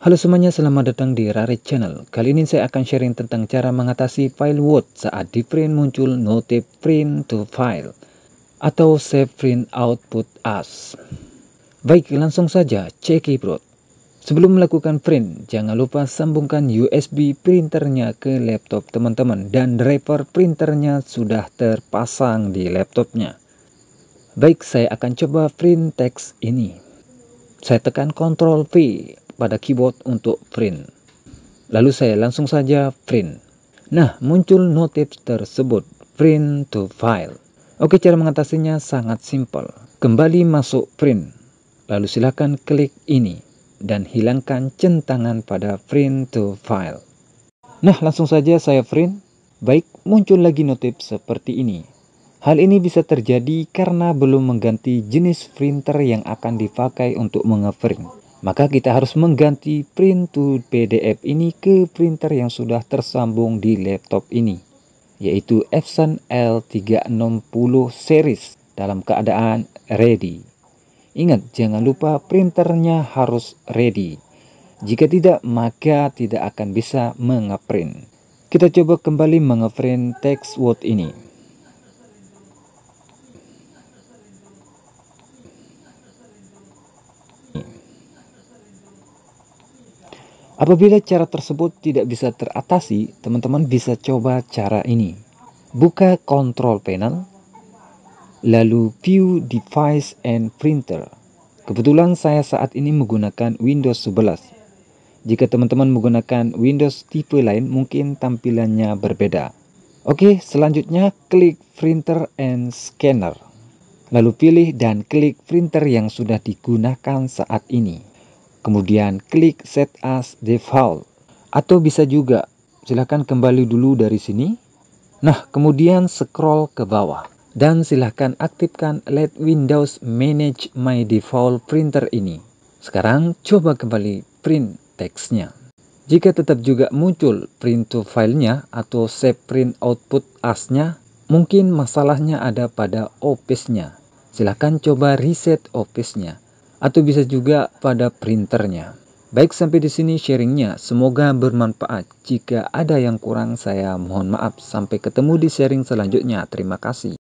Halo semuanya, selamat datang di Rare Channel. Kali ini saya akan sharing tentang cara mengatasi file Word saat di print muncul notif print to file atau save print output as. Baik, langsung saja cek keyboard. Sebelum melakukan print, jangan lupa sambungkan USB printernya ke laptop teman-teman dan driver printernya sudah terpasang di laptopnya. Baik, saya akan coba print teks ini. Saya tekan Ctrl V pada keyboard untuk print. Lalu saya langsung saja print. Nah, muncul notif tersebut, print to file. Oke, cara mengatasinya sangat simpel. Kembali masuk print. Lalu silakan klik ini dan hilangkan centangan pada print to file. Nah, langsung saja saya print. Baik, muncul lagi notif seperti ini. Hal ini bisa terjadi karena belum mengganti jenis printer yang akan dipakai untuk mengeprint maka kita harus mengganti print to PDF ini ke printer yang sudah tersambung di laptop ini, yaitu Epson L360 series dalam keadaan ready. Ingat, jangan lupa printernya harus ready. Jika tidak, maka tidak akan bisa mengeprint. Kita coba kembali mengeprint text word ini. Apabila cara tersebut tidak bisa teratasi, teman-teman bisa coba cara ini. Buka control panel, lalu view device and printer. Kebetulan saya saat ini menggunakan Windows 11. Jika teman-teman menggunakan Windows tipe lain, mungkin tampilannya berbeda. Oke, selanjutnya klik printer and scanner. Lalu pilih dan klik printer yang sudah digunakan saat ini kemudian klik set as default atau bisa juga silahkan kembali dulu dari sini nah kemudian scroll ke bawah dan silahkan aktifkan let windows manage my default printer ini sekarang coba kembali print teksnya jika tetap juga muncul print to filenya atau save print output as nya mungkin masalahnya ada pada office nya silahkan coba reset office nya atau bisa juga pada printernya. Baik sampai di sini sharingnya, semoga bermanfaat. Jika ada yang kurang saya mohon maaf. Sampai ketemu di sharing selanjutnya. Terima kasih.